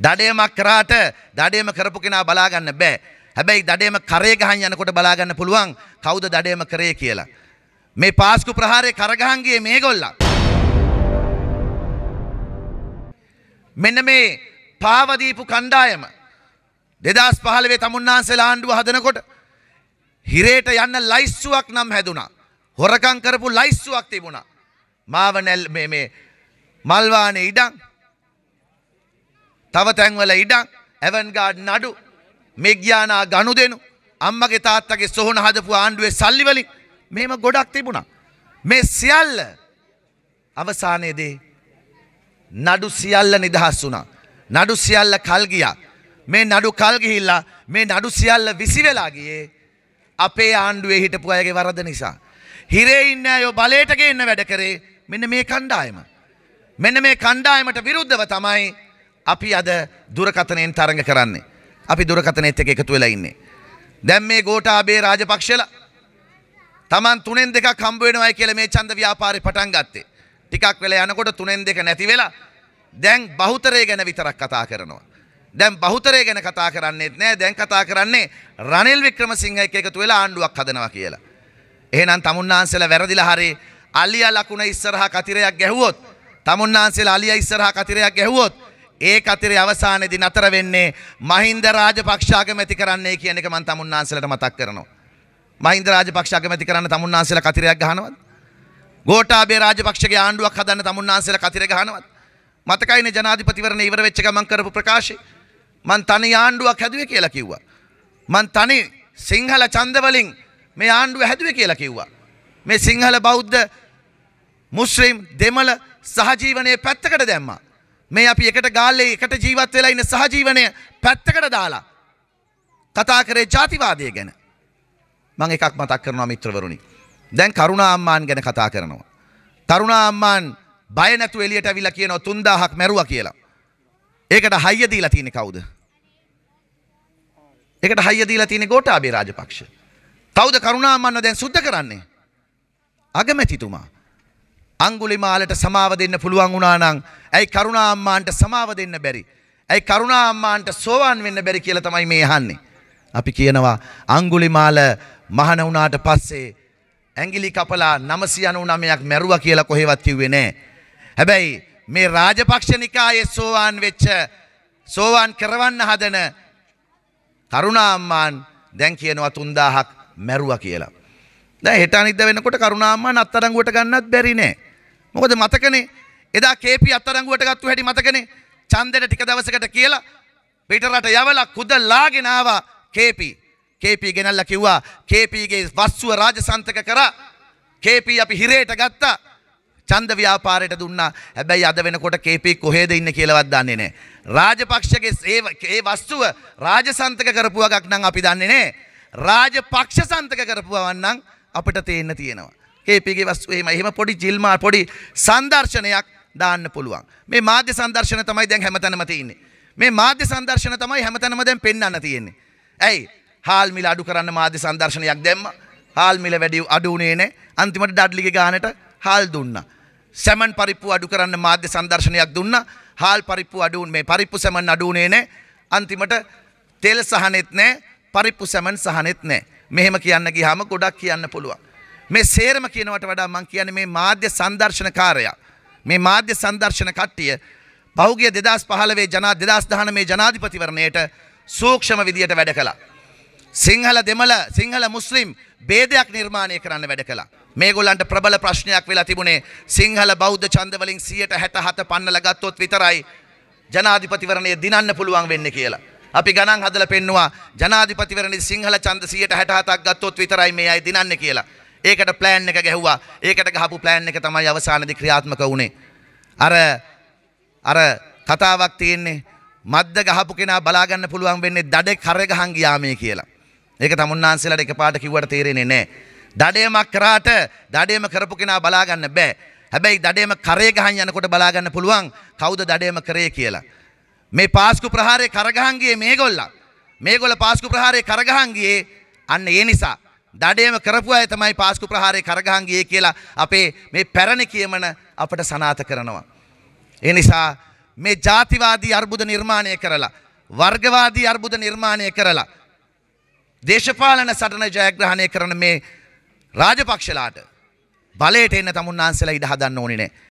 දඩයමක් කරාට දඩයම කරපු කෙනා බලාගන්න බෑ. හැබැයි දඩයම කරේ ගහන් යනකොට බලාගන්න පුළුවන් කවුද දඩයම කරේ කියලා. මේ පාස්කු ප්‍රහාරය කරගහන් ගියේ මේගොල්ලෝ. මෙන්න මේ පාව දීපු කණ්ඩායම 2015 තමුන්නාන්සේලා ආණ්ඩුව හදනකොට හිරේට යන්න ලයිස්සුවක් නම් හැදුනා. හොරකම් කරපු ලයිස්සුවක් තිබුණා. මාව නැල් මේ මේ මල්වානේ ඉඩම් තව තැන්වල ඉඩක් ඇවන්ගාඩ් නඩු මෙග්‍යානා ගණු දෙනු අම්මගේ තාත්තගේ සොහොන හදපු ආණ්ඩුවේ සල්ලිවලි මෙම ගොඩක් තිබුණා. මේ සියල්ල අවසානයේදේ නඩු සියල්ල නිදහස් වුණා. නඩු සියල්ල කල්ගියා. මේ නඩු කල්ගිහිල්ලා මේ නඩු සියල්ල විසිවෙලා ගියේ අපේ ආණ්ඩුවේ හිටපු අයගේ වරද නිසා. හිරේ ඉන්න අයෝ බලයට ගේන්න වැඩ කරේ මෙන්න මේ කණ්ඩායම. මෙන්න මේ කණ්ඩායමට විරුද්ධව තමයි අපි අද දුරකතනයෙන් තරඟ කරන්නේ. අපි දුරකතනෙත් එක එකතු වෙලා ඉන්නේ. දැන් මේ ගෝඨාභය රාජපක්ෂලා Taman තුනෙන් දෙකක් හම්බ වෙනවයි කියලා මේ ඡන්ද ව්‍යාපාරේ පටන් ගත්තේ. ටිකක් වෙලා යනකොට තුනෙන් දෙක නැති වෙලා දැන් බහුතරය ගැන විතරක් කතා කරනවා. දැන් බහුතරය ගැන කතා කරන්නේත් නෑ දැන් කතා කරන්නේ රනිල් වික්‍රමසිංහ එක්ක එකතු වෙලා ආණ්ඩුවක් හදනවා කියලා. එහෙනම් තමුන්නාන්සලා වැරදිලා හරි අලියා ලකුණ ඉස්සරහා කතිරයක් ගැහුවොත් තමුන්නාන්සලා අලියා ඉස්සරහා කතිරයක් ගැහුවොත් ඒ අතරේ අවසානයේදී නතර වෙන්නේ මහින්ද රාජපක්ෂ අගමැති කරන්නේ කියන එක මම තමුන්නාන්සලට මතක් කරනවා. මහින්ද රාජපක්ෂ අගමැති කරන්න තමුන්නාන්සලා කතිරයක් ගහනවද? ගෝඨාභය රාජපක්ෂගේ ආණ්ඩුවක් හදන්න තමුන්නාන්සලා කතිර ගහනවද? මතකයිනේ ජනාධිපතිවරණ ඉවර වෙච්ච ගමන් කරපු ප්‍රකාශය. මං තනි ආණ්ඩුවක් හැදුවේ කියලා කිව්වා. මං තනි සිංහල ඡන්දවලින් මේ ආණ්ඩුව හැදුවේ කියලා කිව්වා. මේ සිංහල බෞද්ධ මුස්ලිම් දෙමළ සහජීවනයේ පැත්තකට දැම්මා. මේ අපි එකට ගාල්ලේ එකට ජීවත් වෙලා ඉන්න සහජීවනය පැත්තකට දාලා කතා කරේ ජාතිවාදය ගැන. මම එකක් මතක් කරනවා මිත්‍රවරුනි. දැන් කරුණා අම්මාන් ගැන කතා කරනවා. තරුණා අම්මාන් බය නැතුව එළියට අවිලා කියනවා 3000ක් මැරුවා කියලා. ඒකට හයිය දීලා තියෙන්නේ කවුද? ඒකට හයිය දීලා තියෙන්නේ ගෝඨාභය රාජපක්ෂ. කවුද කරුණා අම්මාන්ව දැන් සුද්ධ කරන්නේ? අගමැතිතුමා. අංගුලිමාලට සමාව දෙන්න පුළුවන් වුණානම් ඇයි කරුණා අම්මාන්ට සමාව දෙන්න බැරි? ඇයි කරුණා අම්මාන්ට සෝවාන් වෙන්න බැරි කියලා තමයි මේ අහන්නේ. අපි කියනවා අංගුලිමාල මහන වුණාට පස්සේ ඇඟිලි කපලා 999ක් මැරුවා කියලා කොහෙවත් කිව්වේ නැහැ. හැබැයි මේ රාජපක්ෂනිකායේ සෝවාන් වෙච්ච සෝවාන් කරවන්න හදන කරුණා අම්මාන් දැන් කියනවා 3000ක් මැරුවා කියලා. දැන් හෙට අනිද්දා වෙනකොට කරුණා අම්මාන් අත්අඩංගුවට ගන්නත් බැරි නෑ. මොකද මතකනේ එදා කේපි අත්තරංගුවට ගත්තු හැටි මතකනේ ඡන්දෙට ටික දවසකට කියලා පිටරට යවලා කුදලාගෙන ආවා කේපි කේපි ගෙනල්ලා කිව්වා කේපිගේ වස්සුව රාජසන්තක කරා කේපි අපි හිරේට ගත්තා ඡන්ද ව්‍යාපාරයට දුන්නා හැබැයි අද වෙනකොට කේපි කොහෙද ඉන්නේ කියලාවත් දන්නේ නැහැ රාජපක්ෂගේ ඒ වස්තුව රාජසන්තක කරපු එකක් නම් අපි දන්නේ නැහැ රාජපක්ෂ සන්තක කරපුවවන් නම් අපිට තේන්න තියෙනවා හේපිගේ වස්තු එහෙම එහෙම පොඩි ජිල්මා පොඩි සංදර්ශනයක් දාන්න පුළුවන්. මේ මාධ්‍ය සංදර්ශන තමයි දැන් හැමතැනම තියෙන්නේ. මේ මාධ්‍ය සංදර්ශන තමයි හැමතැනම දැන් පෙන්වන්න තියෙන්නේ. ඇයි? හාල් මිල අඩු කරන්න මාධ්‍ය සංදර්ශනයක් දැම්මා. හාල් මිල වැඩි අඩු වුණේ නැහැ. අන්තිමට ඩඩ්ලිගේ ගානට හාල් දුන්නා. සැමන් පරිප්පු අඩු කරන්න මාධ්‍ය සංදර්ශනයක් දුන්නා. හාල් පරිප්පු අඩු මේ පරිප්පු සැමන් අඩු වුණේ නැහැ. අන්තිමට තෙල් සහනෙත් නැහැ. පරිප්පු සැමන් සහනෙත් නැහැ. මෙහෙම කියන්න ගියාම ගොඩක් කියන්න පුළුවන්. මේ සේරම කියනවට වඩා මං කියන්නේ මේ මාධ්‍ය සංදර්ශනකාරයා. මේ මාධ්‍ය සංදර්ශන කට්ටිය පෞගිය 2015 ජනා 2019 මේ ජනාධිපතිවරණයට සූක්ෂම විදියට වැඩ කළා. සිංහල දෙමළ සිංහල මුස්ලිම් ભેදයක් නිර්මාණය කරන්න වැඩ කළා. මේගොල්ලන්ට ප්‍රබල ප්‍රශ්නයක් වෙලා තිබුණේ සිංහල බෞද්ධ ඡන්ද වලින් 167 පන්නලා ගත්තොත් විතරයි ජනාධිපතිවරණය දිනන්න පුළුවන් වෙන්නේ කියලා. අපි ගණන් හදලා පෙන්නවා ජනාධිපතිවරණේ සිංහල ඡන්ද 167ක් ගත්තොත් විතරයි මේ අය දිනන්නේ කියලා. ඒකට ප්ලෑන් එක ගැහුවා. ඒකට ගහපු ප්ලෑන් එක තමයි අවසානයේදී ක්‍රියාත්මක වුනේ. අර අර කතාවක් තියෙන්නේ මද්ද ගහපු කෙනා බලා ගන්න පුළුවන් වෙන්නේ දඩේ කර ගහන් ගියාමේ කියලා. ඒක තමුන්නාන්සේලාට එකපාරට කිව්වට තේරෙන්නේ නැහැ. දඩේමක් කරාට දඩේම කරපු කෙනා බලා ගන්න බෑ. හැබැයි දඩේම කරේ ගහන් යනකොට බලා ගන්න පුළුවන් කවුද දඩේම කරේ කියලා. මේ පාස්කු ප්‍රහාරේ කරගහන් ගියේ මේගොල්ලන්. මේගොල්ල පාස්කු ප්‍රහාරේ කරගහන් ගියේ අන්න ඒ නිසා දඩයම කරපු අය තමයි පාස්කු ප්‍රහාරය කරගහන් ගියේ කියලා අපේ මේ පැරණ කියමන අපට සනාථ කරනවා. ඒ නිසා මේ ජාතිවාදී අර්බුද නිර්මාණය කරලා වර්ගවාදී අර්බුද නිර්මාණය කරලා දේශපාලන සටන ජයග්‍රහණය කරන මේ රාජපක්ෂලාට බලයට එන්න තමුන්නාන්සලා ඉඩ හදන්න ඕනේ නැහැ.